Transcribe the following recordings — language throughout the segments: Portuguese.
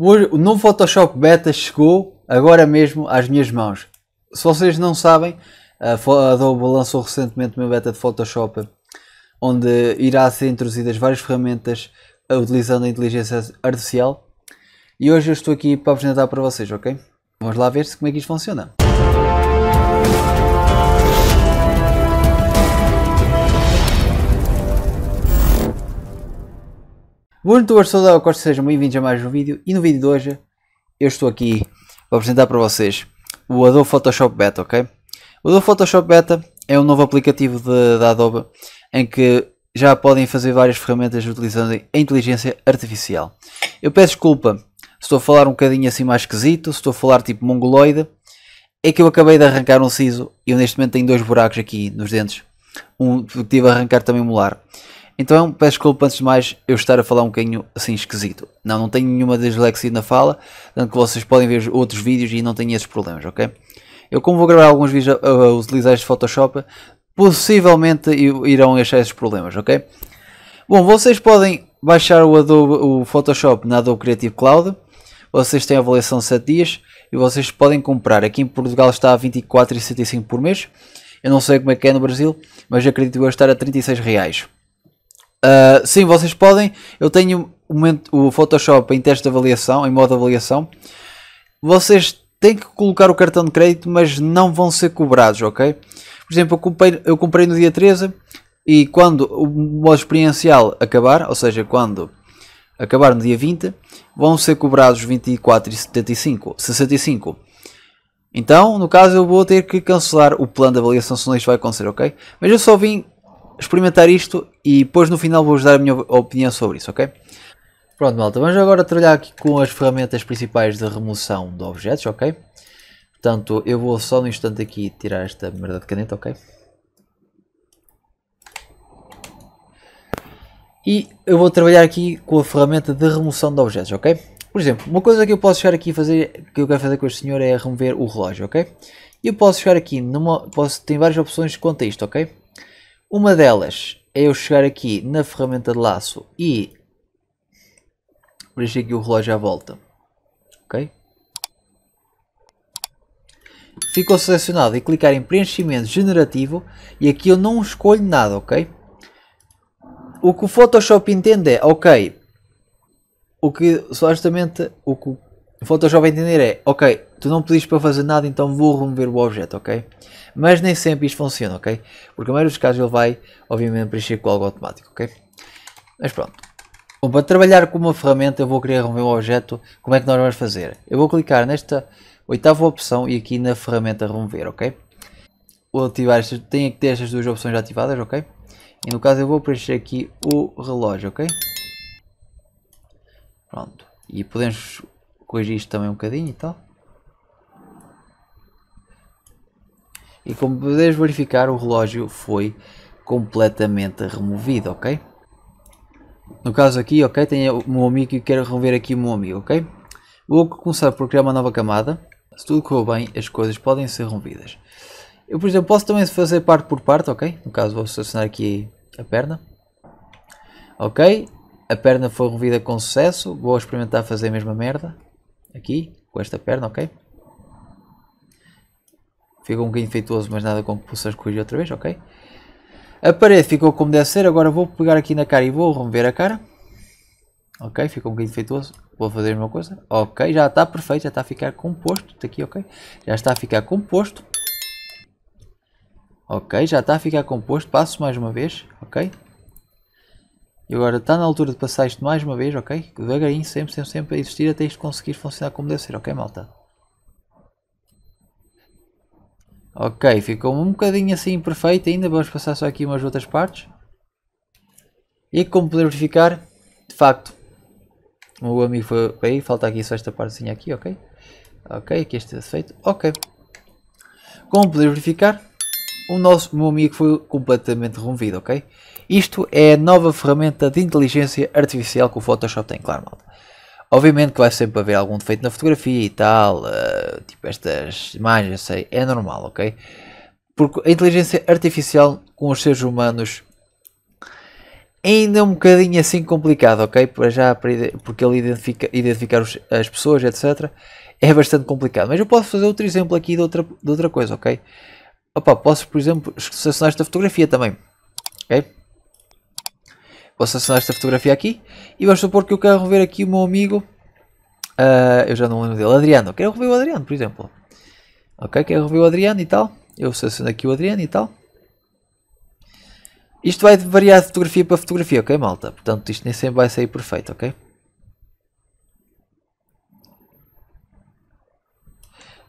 O novo Photoshop Beta chegou agora mesmo às minhas mãos. Se vocês não sabem, a Adobe lançou recentemente uma beta de Photoshop onde irá ser introduzidas várias ferramentas eh, utilizando a inteligência artificial. E hoje eu estou aqui para apresentar para vocês, ok? Vamos lá ver se como é que isto funciona. Muito gosto, sou Léo Costa, sejam bem-vindos a mais um vídeo. E no vídeo de hoje, eu estou aqui para apresentar para vocês o Adobe Photoshop Beta, ok? O Adobe Photoshop Beta é um novo aplicativo da Adobe em que já podem fazer várias ferramentas utilizando a inteligência artificial. Eu peço desculpa se estou a falar um bocadinho assim mais esquisito, se estou a falar tipo mongoloide. É que eu acabei de arrancar um siso e eu neste momento tenho dois buracos aqui nos dentes. Um, tive a arrancar também molar. Um então é peço desculpa antes de mais eu estar a falar um bocadinho assim esquisito. Não, não tenho nenhuma dislexia na fala, tanto que vocês podem ver outros vídeos e não tenho esses problemas, ok? Eu como vou gravar alguns vídeos a, a utilizar este Photoshop, possivelmente irão achar esses problemas, ok? Bom, vocês podem baixar o Adobe, o Photoshop na Adobe Creative Cloud. Vocês têm a avaliação de 7 dias e vocês podem comprar. Aqui em Portugal está a 24,75 por mês. Eu não sei como é que é no Brasil, mas acredito eu estar a 36 reais. Uh, sim, vocês podem. Eu tenho o Photoshop em teste de avaliação, em modo de avaliação. Vocês têm que colocar o cartão de crédito, mas não vão ser cobrados, ok? Por exemplo, eu comprei, eu comprei no dia 13 e quando o modo experiencial acabar, ou seja, quando acabar no dia 20, vão ser cobrados 24,75, 65. Então, no caso, eu vou ter que cancelar o plano de avaliação, senão isto vai acontecer, ok? Mas eu só vim experimentar isto e depois no final vou-vos dar a minha opinião sobre isso, ok? Pronto, malta, vamos agora trabalhar aqui com as ferramentas principais de remoção de objetos, ok? Portanto, eu vou só no instante aqui tirar esta merda de caneta, ok? E eu vou trabalhar aqui com a ferramenta de remoção de objetos, ok? Por exemplo, uma coisa que eu posso chegar aqui a fazer, que eu quero fazer com este senhor é remover o relógio, ok? Eu posso chegar aqui, numa, posso, tem várias opções quanto a isto, ok? Uma delas é eu chegar aqui na ferramenta de laço e preencher aqui o relógio à volta. Ok? Ficou selecionado e clicar em preenchimento generativo e aqui eu não escolho nada, ok? O que o Photoshop entende é, ok, o que supostamente o que o jovem a entender é, ok, tu não pediste para fazer nada, então vou remover o objeto, ok? Mas nem sempre isto funciona, ok? Porque a maioria dos casos ele vai, obviamente, preencher com algo automático, ok? Mas pronto. Bom, para trabalhar com uma ferramenta, eu vou querer remover um objeto, como é que nós vamos fazer? Eu vou clicar nesta oitava opção e aqui na ferramenta remover, ok? Vou ativar, estas, tenho que ter estas duas opções ativadas, ok? E no caso eu vou preencher aqui o relógio, ok? Pronto. E podemos corrigir isto também um bocadinho e tal. E como podes verificar, o relógio foi completamente removido, ok? No caso aqui, ok, tenho o meu amigo e quero remover aqui o meu amigo, ok? Vou começar por criar uma nova camada. Se tudo correr bem, as coisas podem ser removidas. Eu, por exemplo, posso também fazer parte por parte, ok? No caso, vou selecionar aqui a perna. Ok, a perna foi removida com sucesso. Vou experimentar fazer a mesma merda aqui, com esta perna, ok? Ficou um bocadinho feitoso mas nada com que possas corrigir outra vez, ok? A parede ficou como deve ser, agora vou pegar aqui na cara e vou remover a cara. Ok, ficou um bocadinho feituoso, vou fazer a mesma coisa. Ok, já está perfeito, já está a ficar composto, está aqui, ok? Já está a ficar composto. Ok, já está a ficar composto, passo mais uma vez, ok? E agora está na altura de passar isto mais uma vez, ok? Devagarinho, sempre, sempre, sempre a existir até isto conseguir funcionar como deve ser, ok malta? Ok, ficou um bocadinho assim perfeito ainda, vamos passar só aqui umas outras partes. E como poder verificar, de facto, o meu amigo foi aí, falta aqui só esta partezinha aqui, ok? Ok, aqui este é feito, ok. Como poder verificar, o nosso meu amigo foi completamente removido, ok? Isto é a nova ferramenta de inteligência artificial que o Photoshop tem, claro, malta. Obviamente que vai sempre haver algum defeito na fotografia e tal, uh, tipo estas imagens, sei, é normal, ok? Porque a inteligência artificial com os seres humanos é ainda é um bocadinho assim complicado, ok? Para já, porque ele identifica identificar os, as pessoas, etc. É bastante complicado. Mas eu posso fazer outro exemplo aqui de outra, de outra coisa, ok? Opa, posso, por exemplo, selecionar esta fotografia também, ok? vou selecionar esta fotografia aqui e vamos supor que eu quero rever aqui o meu amigo, uh, eu já não lembro dele, Adriano, quero rever o Adriano, por exemplo. Ok, quero rever o Adriano e tal, eu seleciono aqui o Adriano e tal. Isto vai variar de fotografia para fotografia, ok malta? Portanto, isto nem sempre vai sair perfeito, ok?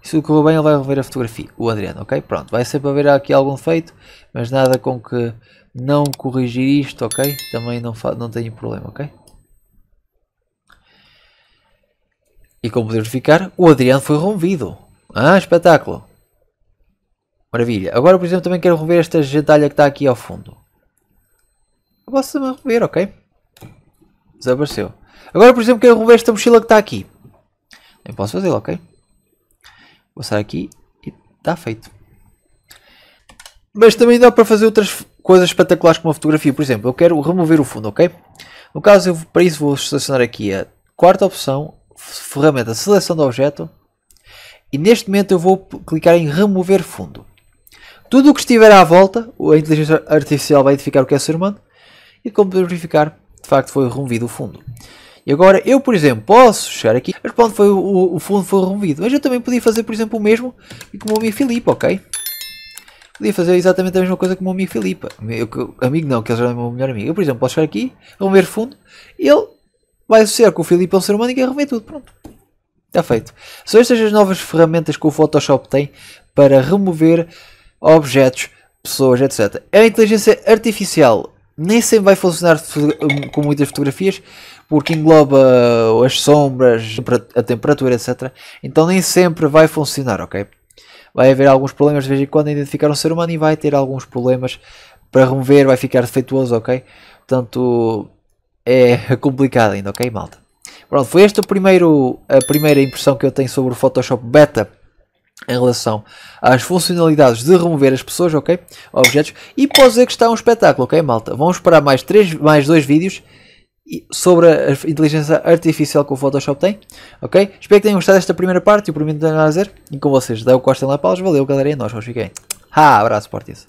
Se o correr bem, ele vai rever a fotografia, o Adriano, ok? Pronto, vai sempre haver aqui algum defeito, mas nada com que não corrigir isto, ok? Também não, não tenho problema, ok? E como podemos verificar, o Adriano foi removido, Ah, espetáculo! Maravilha. Agora, por exemplo, também quero rever esta gentalha que está aqui ao fundo. posso também rever, ok? Desapareceu. Agora, por exemplo, quero rever esta mochila que está aqui. Nem posso fazê la ok? Vou passar aqui e está feito. Mas também dá para fazer outras coisas espetaculares com uma fotografia. Por exemplo, eu quero remover o fundo, ok? No caso, eu, para isso vou selecionar aqui a quarta opção, ferramenta seleção do objeto. E neste momento eu vou clicar em remover fundo. Tudo o que estiver à volta, a inteligência artificial vai identificar o que é ser humano. E como podemos verificar, de facto foi removido o fundo. E agora eu, por exemplo, posso chegar aqui, mas pronto, foi, o, o fundo foi removido. Mas eu também podia fazer, por exemplo, o mesmo e com o meu amigo Filipe, ok? podia fazer exatamente a mesma coisa que o meu amigo Filipe. amigo não, que ele já é o meu melhor amigo. Eu, por exemplo, posso chegar aqui, vamos ver fundo, ele vai associar com o Filipe é um ser humano e que rever tudo. Pronto. Está feito. São estas as novas ferramentas que o Photoshop tem para remover objetos, pessoas, etc. A inteligência artificial nem sempre vai funcionar hum, com muitas fotografias, porque engloba uh, as sombras, a temperatura, etc. Então nem sempre vai funcionar, ok? vai haver alguns problemas de vez em quando a identificar um ser humano e vai ter alguns problemas para remover, vai ficar defeituoso, ok? Portanto, é complicado ainda, ok, malta? Pronto, foi esta a primeira impressão que eu tenho sobre o Photoshop Beta em relação às funcionalidades de remover as pessoas, ok? Objetos. E posso dizer que está um espetáculo, ok, malta? Vamos esperar mais, três, mais dois vídeos sobre a inteligência artificial que o Photoshop tem, ok? Espero que tenham gostado desta primeira parte e prometo a dizer. E com vocês, Deu Costa em La Paz, valeu galera, e nós hoje fiquem. Ah, abraço, Portis.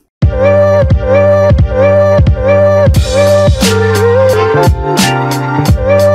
Thank